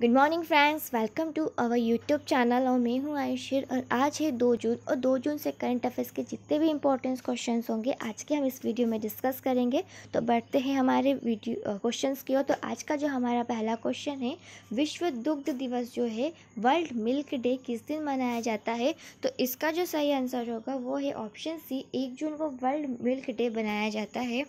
good morning friends welcome to our YouTube channel और मैं हूँ आयुषिर और आज है दो जून और दो जून से करंट अफेयर्स के जितने भी इंपॉर्टेंस क्वेश्चन होंगे आज के हम इस वीडियो में डिस्कस करेंगे तो बढ़ते हैं हमारे वीडियो क्वेश्चन की ओर तो आज का जो हमारा पहला क्वेश्चन है विश्व दुग्ध दिवस जो है वर्ल्ड मिल्क डे किस दिन मनाया जाता है तो इसका जो सही आंसर होगा वो है ऑप्शन सी एक जून को वर्ल्ड मिल्क डे बनाया जाता है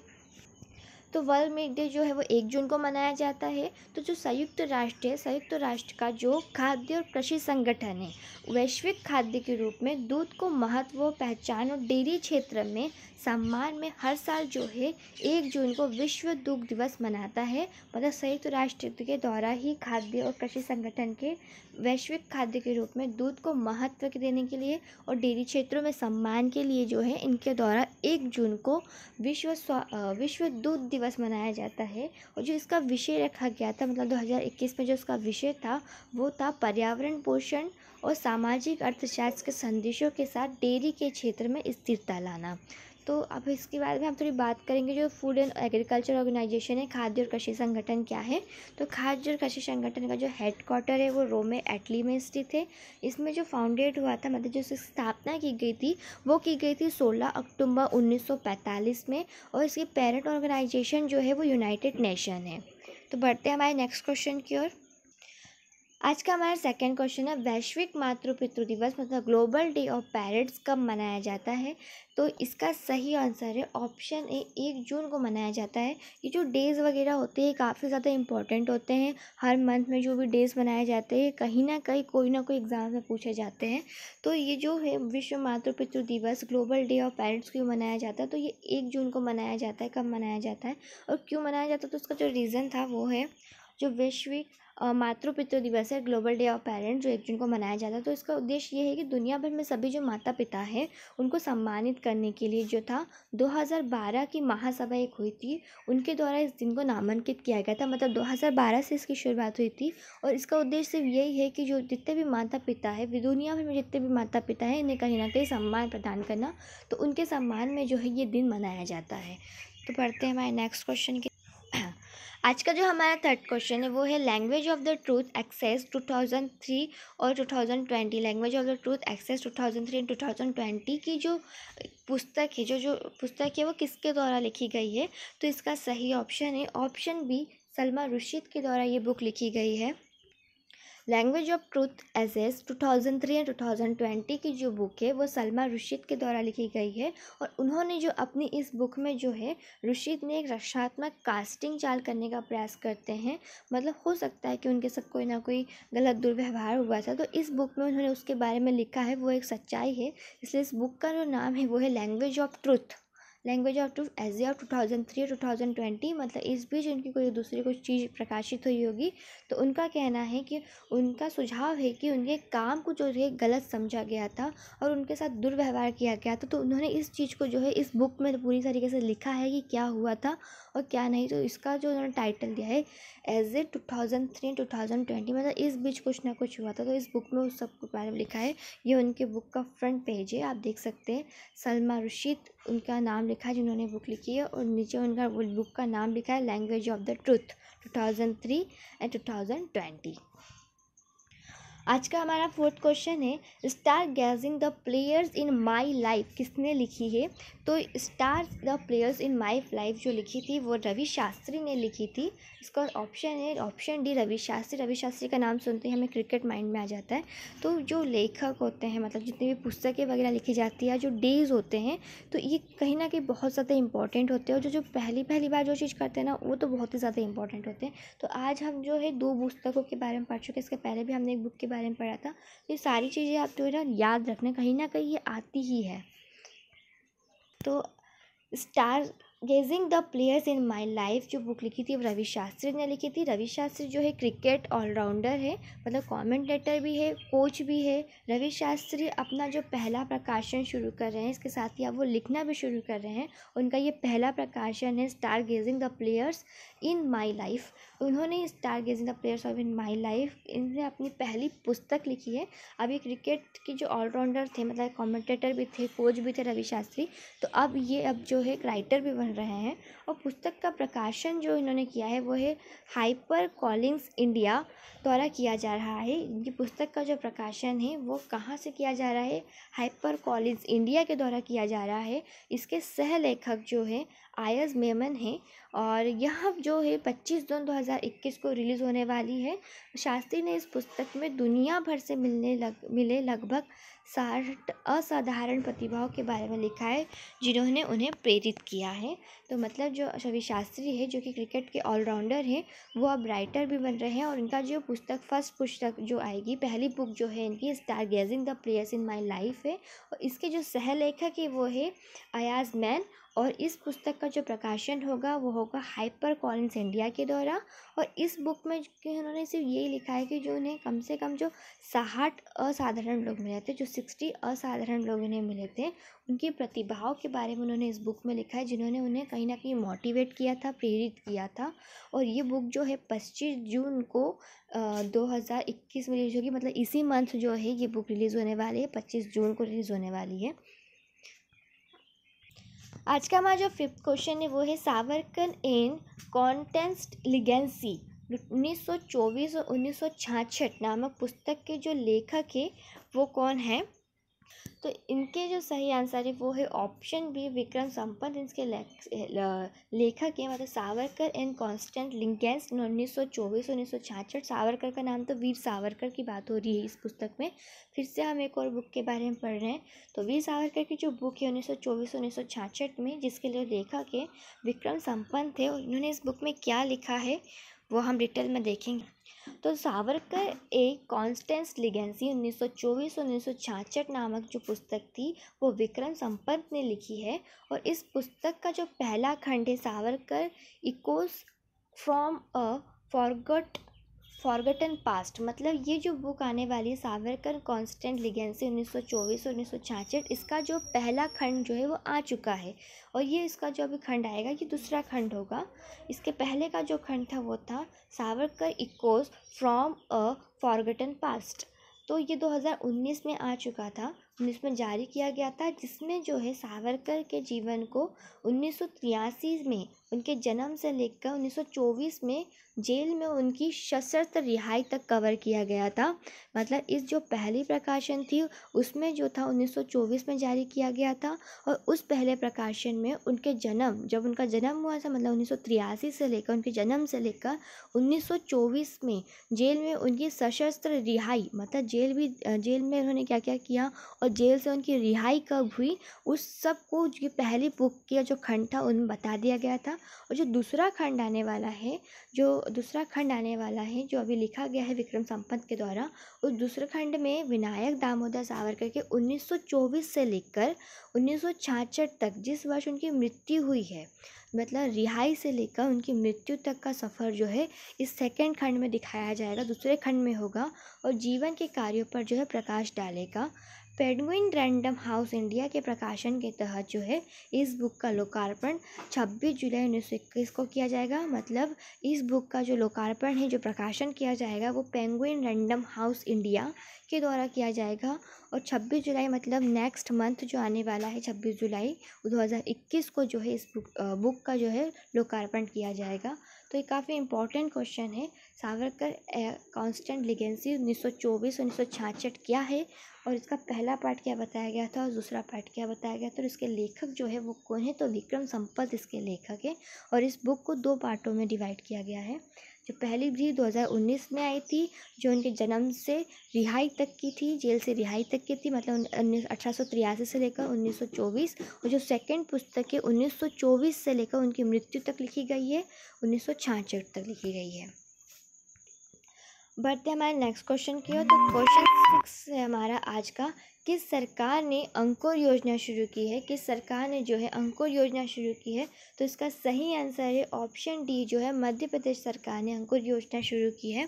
तो वर्ल्ड मिल्क डे जो है वो एक जून को मनाया जाता है तो जो संयुक्त राष्ट्र है संयुक्त राष्ट्र का जो खाद्य और कृषि संगठन है वैश्विक खाद्य के रूप में दूध को महत्व पहचान और डेयरी क्षेत्र में सम्मान में हर साल जो है एक जून को विश्व दुग्ध दिवस मनाता है मतलब संयुक्त राष्ट्र के द्वारा ही खाद्य और कृषि संगठन के वैश्विक खाद्य के रूप में दूध को महत्व के देने के लिए और डेयरी क्षेत्रों में सम्मान के लिए जो है इनके द्वारा एक जून को विश्व स्वा विश्व दूध दिवस मनाया जाता है और जो इसका विषय रखा गया था मतलब 2021 में जो इसका विषय था वो था पर्यावरण पोषण और सामाजिक अर्थशास्त्र के संदेशों के साथ डेयरी के क्षेत्र में स्थिरता लाना तो अब इसके बाद में हम थोड़ी बात करेंगे जो फूड एंड एग्रीकल्चर ऑर्गेनाइजेशन है खाद्य और कृषि संगठन क्या है तो खाद्य और कृषि संगठन का जो हेडक्वार्टर है वो रोम में एटली में स्थित है इसमें जो फाउंडेड हुआ था मतलब जो स्थापना की गई थी वो की गई थी 16 अक्टूबर 1945 में और इसकी पेरेंट ऑर्गेनाइजेशन जो है वो यूनाइटेड नेशन है तो बढ़ते हैं हमारे नेक्स्ट क्वेश्चन की ओर आज का हमारा सेकंड क्वेश्चन है वैश्विक मातृ पितृ दिवस मतलब ग्लोबल डे ऑफ पेरेंट्स कब मनाया जाता है तो इसका सही आंसर है ऑप्शन ए एक जून को मनाया जाता है ये जो डेज़ वगैरह होते हैं काफ़ी ज़्यादा इंपॉर्टेंट होते हैं हर मंथ में जो भी डेज़ मनाए जाते हैं कहीं ना कहीं कोई ना कोई एग्ज़ाम में पूछे जाते हैं तो ये जो है विश्व मातृ पितृ दिवस ग्लोबल डे ऑफ पेरेंट्स क्यों मनाया जाता है तो ये एक जून को मनाया जाता है कब मनाया जाता है और क्यों मनाया जाता है तो उसका जो रीज़न था वो है जो वैश्विक पितृ दिवस है ग्लोबल डे ऑफ पेरेंट्स जो एक जून को मनाया जाता है तो इसका उद्देश्य ये है कि दुनिया भर में सभी जो माता पिता हैं उनको सम्मानित करने के लिए जो था 2012 की महासभा एक हुई थी उनके द्वारा इस दिन को नामांकित किया गया था मतलब 2012 से इसकी शुरुआत हुई थी और इसका उद्देश्य सिर्फ यही है कि जो जितने भी माता पिता है दुनिया भर में जितने भी माता पिता हैं इन्हें कहीं ना कहीं सम्मान प्रदान करना तो उनके सम्मान में जो है ये दिन मनाया जाता है तो पढ़ते हैं हमारे नेक्स्ट क्वेश्चन के आज का जो हमारा थर्ड क्वेश्चन है वो है language of the truth essays 2003 और 2020 language of the truth essays 2003 and 2020 की जो पुस्तक है जो जो पुस्तक है वो किसके द्वारा लिखी गई है तो इसका सही ऑप्शन है ऑप्शन बी सलमा रुशीद के द्वारा ये बुक लिखी गई है language of truth essays two thousand three and two thousand twenty की जो बुक है वो सलमा रुशीद के द्वारा लिखी गई है और उन्होंने जो अपनी इस बुक में जो है रुशीद ने एक रक्षात्मक कास्टिंग चाल करने का प्रयास करते हैं मतलब हो सकता है कि उनके साथ कोई ना कोई गलत दुर्व्यवहार हुआ था तो इस बुक में उन्होंने उसके बारे में लिखा है वो एक सच्चाई है इसलिए इस बुक का जो नाम है वो है language of truth language of two age of two thousand three two thousand twenty मतलब इस बीच इनकी कोई दूसरी कोई चीज़ प्रकाशित हुई होगी तो उनका कहना है कि उनका सुझाव है कि उनके काम को जो है गलत समझा गया था और उनके साथ दुर्व्यवहार किया गया था तो उन्होंने इस चीज़ को जो है इस बुक में तो पूरी तरीके से लिखा है कि क्या हुआ था और क्या नहीं तो इसका जो उन्होंने टाइटल दिया है essays two thousand three two thousand twenty मतलब इस बीच कुछ ना कुछ हुआ था तो इस बुक में उस सब के बारे में लिखा है ये उनके बुक का फ्रंट पेज है आप देख सकते हैं सलमा रशीद उनका नाम लिखा है जिन्होंने बुक लिखी है और नीचे उनका बुक का नाम लिखा है language of the truth two thousand three and two thousand twenty आज का हमारा फोर्थ क्वेश्चन है star gazing the players in my life किसने लिखी है तो star the players in my life जो लिखी थी वो रवि शास्त्री ने लिखी थी इसका ऑप्शन है ऑप्शन डी रवि शास्त्री रवि शास्त्री का नाम सुनते ही हमें क्रिकेट माइंड में आ जाता है तो जो लेखक होते हैं मतलब जितनी भी पुस्तकें वगैरह लिखी जाती है जो डेज होते हैं तो ये कहीं ना कहीं बहुत ज़्यादा इंपॉर्टेंट होते हैं और जो जो पहली पहली बार जो चीज़ करते हैं ना वो तो बहुत ही ज़्यादा इंपॉर्टेंट होते हैं तो आज हम जो है दो पुस्तकों के बारे में पढ़ चुके हैं इसके पहले भी हमने एक बुक के बारे बारे में पढ़ा था ये सारी चीज़ें आप जो तो है ना याद रखना कहीं ना कहीं ये आती ही है तो star gazing the players in my life जो बुक लिखी थी रवि शास्त्री ने लिखी थी रवि शास्त्री जो है क्रिकेट ऑलराउंडर है मतलब कमेंटेटर भी है कोच भी है रवि शास्त्री अपना जो पहला प्रकाशन शुरू कर रहे हैं इसके साथ ही अब वो लिखना भी शुरू कर रहे हैं उनका ये पहला प्रकाशन है star gazing the players in my life उन्होंने star gazing the players of in my life इन्होंने अपनी पहली पुस्तक लिखी है अब ये क्रिकेट के जो ऑलराउंडर थे मतलब कॉमेंटेटर भी थे कोच भी थे रवि शास्त्री तो अब ये अब जो है राइटर भी बन बन रहे हैं और पुस्तक का प्रकाशन जो इन्होंने किया है वो है हाइपर कॉलिंग्स इंडिया द्वारा किया जा रहा है इनकी पुस्तक का जो प्रकाशन है वो कहाँ से किया जा रहा है हाइपर कॉलिंग्स इंडिया के द्वारा किया जा रहा है इसके सह लेखक जो है आयज़ मेमन है और यह जो है पच्चीस जून दो हज़ार इक्कीस को रिलीज़ होने वाली है शास्त्री ने इस पुस्तक में दुनिया भर से मिलने लग मिले लगभग साठ असाधारण प्रतिभाओं के बारे में लिखा है जिन्होंने उन्हें प्रेरित किया है तो मतलब जो रवि शास्त्री है जो कि क्रिकेट के ऑलराउंडर हैं वो अब राइटर भी बन रहे हैं और इनका जो पुस्तक फर्स्ट पुस्तक जो आएगी पहली बुक जो है इनकी star gazing the players in my life है और इसके जो सह लेखक है वो है अयाज मैन और इस पुस्तक का जो प्रकाशन होगा वो होगा हाइपर कॉलिंस इंडिया के द्वारा और इस बुक में उन्होंने सिर्फ यही लिखा है कि जो उन्हें कम से कम जो साठ असाधारण लोग मिले थे जो सिक्सटी असाधारण लोग उन्हें मिले थे उनकी प्रतिभाओं के बारे में उन्होंने इस बुक में लिखा है जिन्होंने उन्हें कहीं ना कहीं मोटिवेट किया था प्रेरित किया था और ये बुक जो है पच्चीस जून को दो हज़ार इक्कीस में रिलीज होगी मतलब इसी मंथ जो है ये बुक रिलीज़ होने वाली है पच्चीस जून को रिलीज़ होने वाली है आज का हमारा जो फिफ्थ क्वेश्चन है वो है सावरकर इन कॉन्टेंस्ट लिगेंसी 1924 और 1966 नामक पुस्तक के जो लेखक है वो कौन है तो इनके जो सही आंसर है वो है ऑप्शन बी विक्रम संपत इनके लेखक हैं मतलब सावरकर एंड कॉन्स्टेंट लिंकेंस उन्नीस सौ चौबीस उन्नीस सौ छियासठ सावरकर का नाम तो वीर सावरकर की बात हो रही है इस पुस्तक में फिर से हम एक और बुक के बारे में पढ़ रहे हैं तो वीर सावरकर की जो बुक है उन्नीस सौ चौबीस उन्नीस सौ छियासठ में जिसके लिए लेखक है विक्रम संपन्न थे और इन्होंने इस बुक में क्या लिखा है वो हम डिटेल में देखेंगे तो सावरकर एक कॉन्स्टेंस लिगेंसी 1924 सौ नामक जो पुस्तक थी वो विक्रम संपत ने लिखी है और इस पुस्तक का जो पहला खंड है Savarkar echoes from a forgot forgotten past मतलब ये जो बुक आने वाली है सावरकर कॉन्स्टेंट लिगेंसी उन्नीस सौ चौबीस और उन्नीस सौ इसका जो पहला खंड जो है वो आ चुका है और ये इसका जो अभी खंड आएगा ये दूसरा खंड होगा इसके पहले का जो खंड था वो था Savarkar echoes from a forgotten past तो ये 2019 में आ चुका था उन्नीस में जारी किया गया था जिसमें जो है सावरकर के जीवन को उन्नीस में उनके जन्म से लेकर 1924 में जेल में उनकी सशस्त्र रिहाई तक कवर किया गया था मतलब इस जो पहली प्रकाशन थी उसमें जो था 1924 में जारी किया गया था और उस पहले प्रकाशन में उनके जन्म जब उनका जन्म हुआ था मतलब उन्नीस से लेकर उनके जन्म से लेकर उन्नीस में जेल में उनकी सशस्त्र रिहाई मतलब जेल भी जेल में उन्होंने क्या क्या किया और जेल से उनकी रिहाई कब हुई उस सब को पहली बुक किया जो खंड था उनमें बता दिया गया था और जो दूसरा खंड आने वाला है जो दूसरा खंड आने वाला है जो अभी लिखा गया है विक्रम संपत के द्वारा उस दूसरे खंड में विनायक दामोदर सावरकर के 1924 से लेकर उन्नीस तक जिस वर्ष उनकी मृत्यु हुई है मतलब रिहाई से लेकर उनकी मृत्यु तक का सफ़र जो है इस सेकेंड खंड में दिखाया जाएगा दूसरे खंड में होगा और जीवन के कार्यों पर जो है प्रकाश डालेगा पेडगुइन रैंडम हाउस इंडिया के प्रकाशन के तहत जो है इस बुक का लोकार्पण 26 जुलाई उन्नीस सौ इक्कीस को किया जाएगा मतलब इस बुक का जो लोकार्पण है जो प्रकाशन किया जाएगा वो पेंगुइन रैंडम हाउस इंडिया के द्वारा किया जाएगा और 26 जुलाई मतलब नेक्स्ट मंथ जो आने वाला है 26 जुलाई 2021 को जो है इस बुक, बुक का जो है लोकार्पण किया जाएगा तो ये काफ़ी इंपॉर्टेंट क्वेश्चन है सावरकर कांस्टेंट लिगेंसी 1924 उन्नीस सौ क्या है और इसका पहला पार्ट क्या बताया गया था और दूसरा पार्ट क्या बताया गया था और इसके लेखक जो है वो कौन है तो विक्रम संपत इसके लेखक है और इस बुक को दो पार्टों में डिवाइड किया गया है जो पहली भी 2019 में आई थी जो उनके जन्म से रिहाई तक की थी जेल से रिहाई तक की थी मतलब उन्नीस से लेकर 1924 और जो सेकंड पुस्तक है 1924 से लेकर उनकी मृत्यु तक लिखी गई है उन्नीस तक लिखी गई है बढ़ते हमारे नेक्स्ट क्वेश्चन की हो तो क्वेश्चन सिक्स है हमारा आज का किस सरकार ने अंकुर योजना शुरू की है किस सरकार ने जो है अंकुर योजना शुरू की है तो इसका सही आंसर है ऑप्शन डी जो है मध्य प्रदेश सरकार ने अंकुर योजना शुरू की है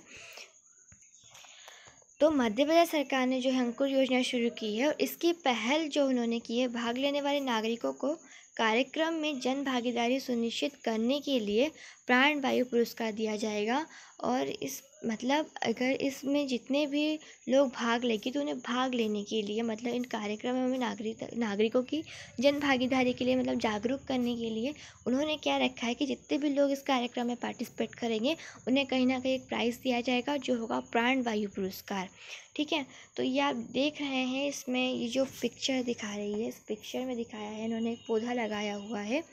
तो मध्य प्रदेश सरकार ने जो है अंकुर योजना शुरू की है और इसकी पहल जो उन्होंने की है भाग लेने वाले नागरिकों को कार्यक्रम में जन भागीदारी सुनिश्चित करने के लिए प्राण वायु पुरस्कार दिया जाएगा और इस मतलब अगर इसमें जितने भी लोग भाग लेंगे तो उन्हें भाग लेने के लिए मतलब इन कार्यक्रम में नागरिक नागरिकों की जन भागीदारी के लिए मतलब जागरूक करने के लिए उन्होंने क्या रखा है कि जितने भी लोग इस कार्यक्रम में पार्टिसिपेट करेंगे उन्हें कहीं ना कहीं एक प्राइज़ दिया जाएगा जो होगा प्राण वायु पुरस्कार ठीक है तो ये आप देख रहे हैं इसमें ये जो पिक्चर दिखा रही है इस पिक्चर में दिखाया है इन्होंने एक पौधा लगाया हुआ है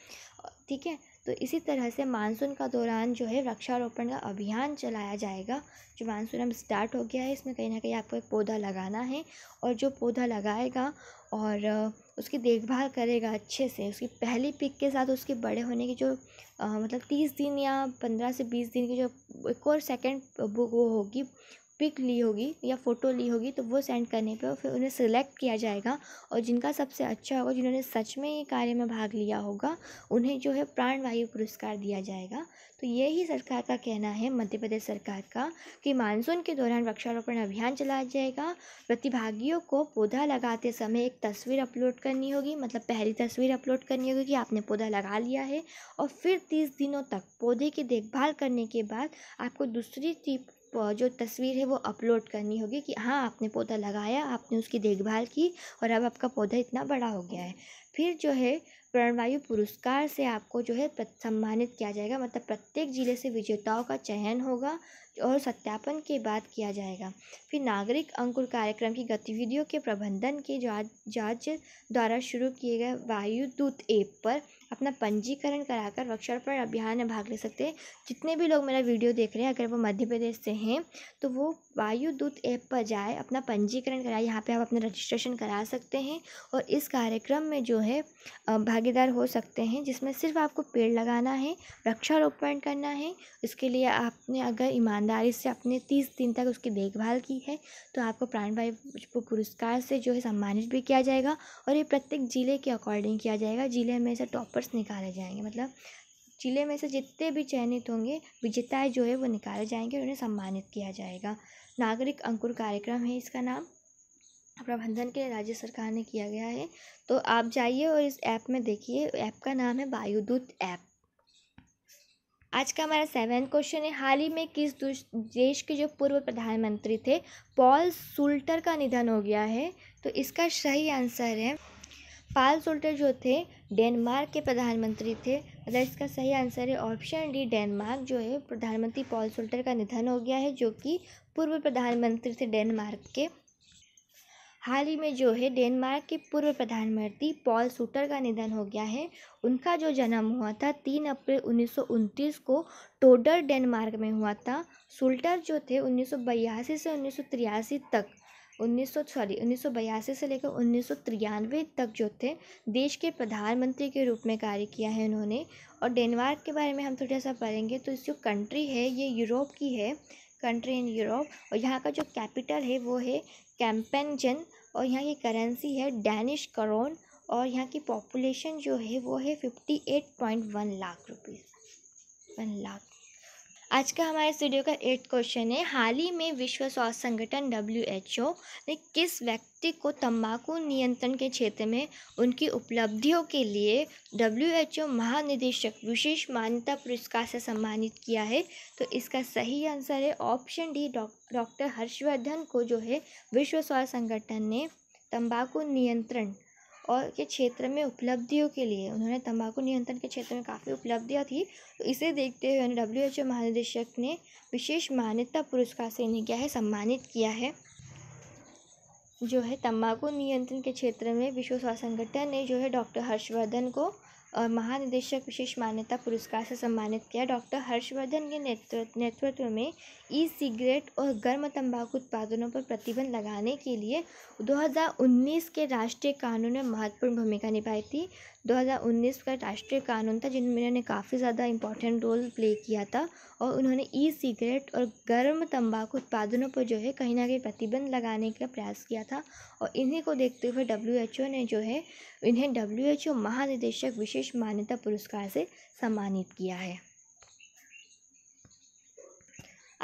ठीक है तो इसी तरह से मानसून का दौरान जो है वृक्षारोपण का अभियान चलाया जाएगा जो मानसून अब स्टार्ट हो गया है इसमें कहीं ना कहीं आपको एक पौधा लगाना है और जो पौधा लगाएगा और उसकी देखभाल करेगा अच्छे से उसकी पहली पिक के साथ उसके बड़े होने की जो आ, मतलब तीस दिन या पंद्रह से बीस दिन की जो एक और सेकेंड वो होगी पिक ली होगी या फ़ोटो ली होगी तो वो सेंड करने पे और फिर उन्हें सिलेक्ट किया जाएगा और जिनका सबसे अच्छा होगा जिन्होंने सच में ये कार्य में भाग लिया होगा उन्हें जो है प्राण वायु पुरस्कार दिया जाएगा तो ये ही सरकार का कहना है मध्य प्रदेश सरकार का कि मानसून के दौरान वृक्षारोपण अभियान चलाया जाएगा प्रतिभागियों को पौधा लगाते समय एक तस्वीर अपलोड करनी होगी मतलब पहली तस्वीर अपलोड करनी होगी कि आपने पौधा लगा लिया है और फिर तीस दिनों तक पौधे की देखभाल करने के बाद आपको दूसरी टीप जो तस्वीर है वो अपलोड करनी होगी कि हाँ आपने पौधा लगाया आपने उसकी देखभाल की और अब आपका पौधा इतना बड़ा हो गया है फिर जो है प्रणवायु पुरस्कार से आपको जो है सम्मानित किया जाएगा मतलब प्रत्येक जिले से विजेताओं का चयन होगा और सत्यापन के बाद किया जाएगा फिर नागरिक अंकुर कार्यक्रम की गतिविधियों के प्रबंधन के जांच द्वारा शुरू किए गए वायुदूत ऐप पर अपना पंजीकरण कराकर वृक्षारोपण अभियान में भाग ले सकते हैं जितने भी लोग मेरा वीडियो देख रहे हैं अगर वो मध्य प्रदेश से हैं तो वो वायुदूत ऐप पर जाए अपना पंजीकरण कराए यहाँ पे आप अपना रजिस्ट्रेशन करा सकते हैं और इस कार्यक्रम में जो है भागीदार हो सकते हैं जिसमें सिर्फ आपको पेड़ लगाना है वृक्षारोपण करना है इसके लिए आपने अगर ईमानदारी से अपने तीस दिन तक उसकी देखभाल की है तो आपको प्राणवायु पुरस्कार से जो है सम्मानित भी किया जाएगा और ये प्रत्येक ज़िले के अकॉर्डिंग किया जाएगा ज़िले में से टॉप टॉपर्स निकाले जाएंगे मतलब ज़िले में से जितने भी चयनित होंगे विजेताएं जो है वो निकाले जाएंगे और उन्हें सम्मानित किया जाएगा नागरिक अंकुर कार्यक्रम है इसका नाम प्रबंधन के राज्य सरकार ने किया गया है तो आप जाइए और इस ऐप में देखिए ऐप का नाम है वायुदूत ऐप आज का हमारा सेवन क्वेश्चन है हाल ही में किस देश के जो पूर्व प्रधानमंत्री थे पॉल सुल्टर का निधन हो गया है तो इसका सही आंसर है पाल सोल्टर जो थे डेनमार्क के प्रधानमंत्री थे मतलब इसका सही आंसर है ऑप्शन डी डेनमार्क जो है प्रधानमंत्री पॉल सोल्टर का निधन हो गया है जो कि पूर्व प्रधानमंत्री थे डेनमार्क के हाल ही में जो है डेनमार्क के पूर्व प्रधानमंत्री पॉल सूटर का निधन हो गया है उनका जो जन्म हुआ था तीन अप्रैल उन्नीस को टोडर डेनमार्क में हुआ था सुल्टर जो थे उन्नीस से उन्नीस तक उन्नीस सौ सॉरी उन्नीस सौ बयासी से लेकर उन्नीस सौ तक जो थे देश के प्रधानमंत्री के रूप में कार्य किया है उन्होंने और डेनमार्क के बारे में हम थोड़ा सा पढ़ेंगे तो इस जो कंट्री है ये यूरोप की है कंट्री इन यूरोप और यहाँ का जो कैपिटल है वो है कैम्पेनजन और यहाँ की करेंसी है डैनिश करोन और यहाँ की पॉपुलेशन जो है वो है fifty eight point one lakh rupees one lakh आज का हमारे स्टूडियो का एट क्वेश्चन है हाल ही में विश्व स्वास्थ्य संगठन डब्ल्यू एच ओ ने किस व्यक्ति को तंबाकू नियंत्रण के क्षेत्र में उनकी उपलब्धियों के लिए डब्ल्यू एच ओ महानिदेशक विशेष मान्यता पुरस्कार से सम्मानित किया है तो इसका सही आंसर है ऑप्शन डी डॉक्टर हर्षवर्धन को जो है विश्व स्वास्थ्य संगठन ने तम्बाकू नियंत्रण और के क्षेत्र में उपलब्धियों के लिए उन्होंने तंबाकू नियंत्रण के क्षेत्र में काफ़ी उपलब्धियाँ थी तो इसे देखते हुए डब्ल्यू एच ओ महानिदेशक ने विशेष मान्यता पुरस्कार से इन्हें क्या है सम्मानित किया है जो है तंबाकू नियंत्रण के क्षेत्र में विश्व स्वास्थ्य संगठन ने जो है डॉक्टर हर्षवर्धन को महानिदेशक विशेष मान्यता पुरस्कार से सम्मानित किया डॉक्टर हर्षवर्धन के नेतृत्व नेतृत्व में ई सिगरेट और गर्म तंबाकू उत्पादनों पर प्रतिबंध लगाने के लिए दो हज़ार उन्नीस के राष्ट्रीय कानून में महत्वपूर्ण भूमिका निभाई थी दो हज़ार उन्नीस का राष्ट्रीय कानून था जिनमें इन्होंने काफ़ी ज़्यादा इम्पोर्टेंट रोल प्ले किया था और उन्होंने ई सिगरेट और गर्म तंबाकू उत्पादनों पर जो है कहीं ना कहीं प्रतिबंध लगाने का प्रयास किया था और इन्हीं को देखते हुए डब्ल्यू एच ओ ने जो है इन्हें डब्ल्यू एच ओ महानिदेशक विशेष मान्यता पुरस्कार से सम्मानित किया है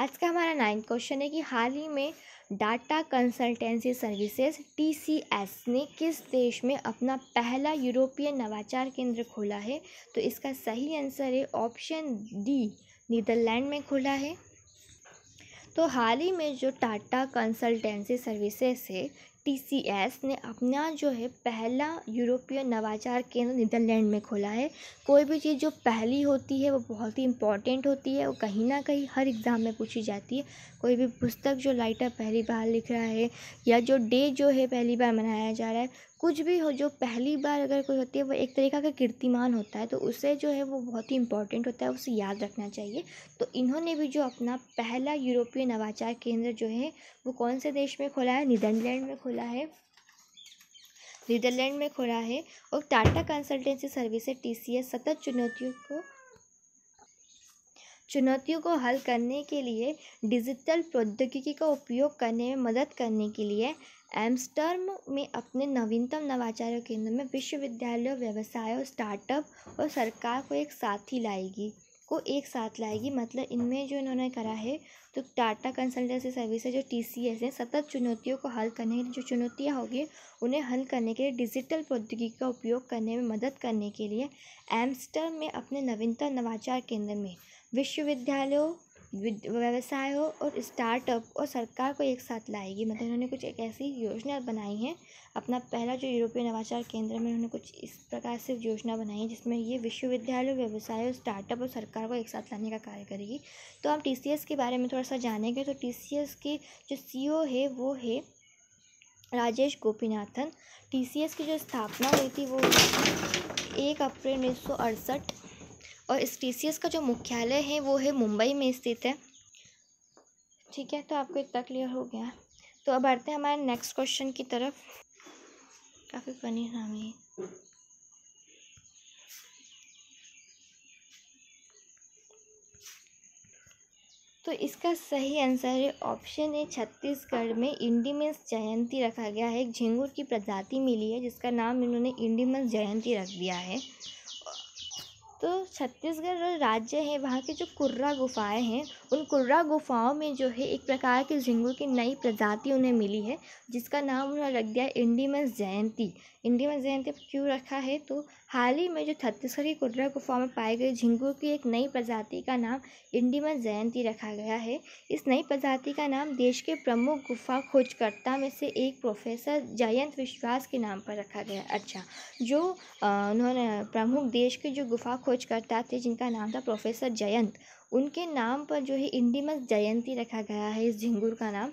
आज का हमारा नाइन्थ क्वेश्चन है कि हाल ही में डाटा कंसल्टेंसी सर्विसेज टीसीएस ने किस देश में अपना पहला यूरोपीय नवाचार केंद्र खोला है तो इसका सही आंसर है ऑप्शन डी नीदरलैंड में खुला है तो हाल ही में जो Tata consultancy services T C सी एस ने अपना जो है पहला यूरोपीय नवाचार केंद्र नीदरलैंड में खोला है कोई भी चीज़ जो पहली होती है वो बहुत ही इंपॉर्टेंट होती है वो कहीं ना कहीं हर एग्ज़ाम में पूछी जाती है कोई भी पुस्तक जो लाइटर पहली बार लिख रहा है या जो डे जो है पहली बार मनाया जा रहा है कुछ भी हो जो पहली बार अगर कोई होती है वो एक तरीका का कीर्तिमान होता है तो उसे जो है वो बहुत ही इंपॉर्टेंट होता है उसे याद रखना चाहिए तो इन्होंने भी जो अपना पहला यूरोपीय नवाचार केंद्र जो है वो कौन से देश में खोला है नीदरलैंड में खोला खोला है नीदरलैंड में खोला है और टाटा कंसल्टेंसी सर्विसेज टी सी एस सतत चुनौतियों को चुनौतियों को हल करने के लिए डिजिटल प्रौद्योगिकी का उपयोग करने में मदद करने के लिए एम्स्टर्म में अपने नवीनतम नवाचारों केंद्र में विश्वविद्यालयों व्यवसायों स्टार्टअप और सरकार को एक साथ ही लाएगी को एक साथ लाएगी मतलब इनमें जो इन्होंने करा है तो टाटा कंसल्टेंसी सर्विस है जो टी सी एस है सतत चुनौतियों को हल करने के लिए जो चुनौतियाँ होगी उन्हें हल करने के लिए डिजिटल प्रौद्योगिकी का उपयोग करने में मदद करने के लिए एम्स्टर में अपने नवीनतम नवाचार केंद्र में विश्वविद्यालयों व्यवसायों और स्टार्टअप और सरकार को एक साथ लाएगी मतलब इन्होंने कुछ एक ऐसी योजना बनाई है अपना पहला जो यूरोपीय नवाचार केंद्र में उन्होंने कुछ इस प्रकार से योजना बनाई है जिसमें ये विश्वविद्यालय व्यवसाय स्टार्टअप और सरकार को एक साथ लाने का कार्य करेगी तो हम टी के बारे में थोड़ा सा जानेंगे तो टी के जो सी है वो है राजेश गोपीनाथन टी की जो स्थापना हुई थी वो एक अप्रैल उन्नीस सौ अड़सठ और इस टी सी एस का जो मुख्यालय है वो है मुंबई में स्थित है ठीक है तो आपको इतना क्लियर हो गया तो अब बढ़ते हैं हमारे नेक्स्ट क्वेश्चन की तरफ काफ़ी फनी नाम है तो इसका सही आंसर है ऑप्शन ए छत्तीसगढ़ में इंडिमेंस जयंती रखा गया है एक झिंगुर की प्रजाति मिली है जिसका नाम इन्होंने इंडिमेंस जयंती रख दिया है तो छत्तीसगढ़ राज्य है वहाँ के जो कुर्रा गुफ़ाएँ हैं उन कुर्रा गुफ़ाओं में जो है एक प्रकार के झिंगुर की नई प्रजाति उन्हें मिली है जिसका नाम उन्होंने रख दिया इंडिमस जयंती इंडिमस जयंती क्यों रखा है तो हाल ही में जो छत्तीसगढ़ की कुटरा गुफा में पाए गए झिंगू की एक नई प्रजाति का नाम इंडिमस जयंती रखा गया है इस नई प्रजाति का नाम देश के प्रमुख गुफा खोजकर्ता में से एक प्रोफेसर जयंत विश्वास के नाम पर रखा गया अच्छा जो उन्होंने प्रमुख देश के जो गुफा खोजकर्ता थे जिनका नाम था प्रोफेसर जयंत उनके नाम पर जो है इंडिमस जयंती रखा गया है इस झिंगुर का नाम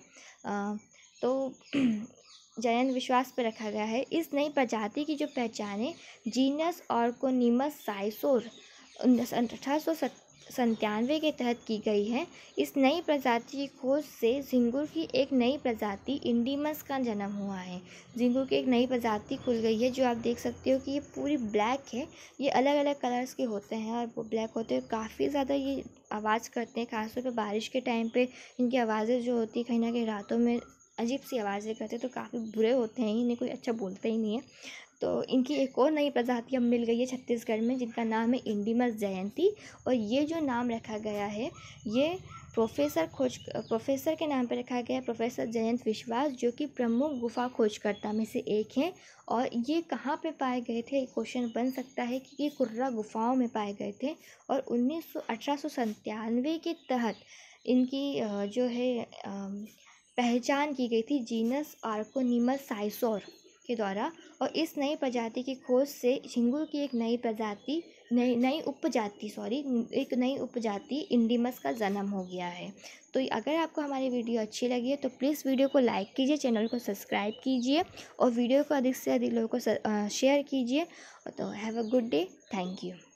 आ, तो जनन विश्वास पर रखा गया है इस नई प्रजाति की जो पहचान है जीनस और कोनीमस साइसोर अठारह सौ के तहत की गई है इस नई प्रजाति की खोज से झिंगुर की एक नई प्रजाति इंडीमस का जन्म हुआ है झिंगुर की एक नई प्रजाति खुल गई है जो आप देख सकते हो कि ये पूरी ब्लैक है ये अलग अलग कलर्स के होते हैं और वो ब्लैक होते हैं काफ़ी ज़्यादा ये आवाज़ करते हैं खासतौर पर बारिश के टाइम पे इनकी आवाज़ें जो होती कहीं ना कहीं रातों में अजीब सी आवाज़ें करते तो काफ़ी बुरे होते हैं इन्हें कोई अच्छा बोलता ही नहीं है तो इनकी एक और नई प्रजाति अब मिल गई है छत्तीसगढ़ में जिनका नाम है इंडिमस जयंती और ये जो नाम रखा गया है ये प्रोफेसर खोज प्रोफेसर के नाम पर रखा गया है प्रोफेसर जयंत विश्वास जो कि प्रमुख गुफा खोजकर्ता में से एक हैं और ये कहाँ पे पाए गए थे क्वेश्चन बन सकता है कि ये कुर्रा गुफाओं में पाए गए थे और उन्नीस सौ के तहत इनकी जो है पहचान की गई थी जीनस आर्कोनीमस साइसोर के द्वारा और इस नई प्रजाति की खोज से झिंगुर की एक नई प्रजाति नई नई उपजाति सॉरी एक नई उपजाति इंडिमस का जन्म हो गया है तो अगर आपको हमारी वीडियो अच्छी लगी है तो प्लीज़ वीडियो को लाइक कीजिए चैनल को सब्सक्राइब कीजिए और वीडियो को अधिक से अधिक लोगों को शेयर कीजिए तो have a good day thank you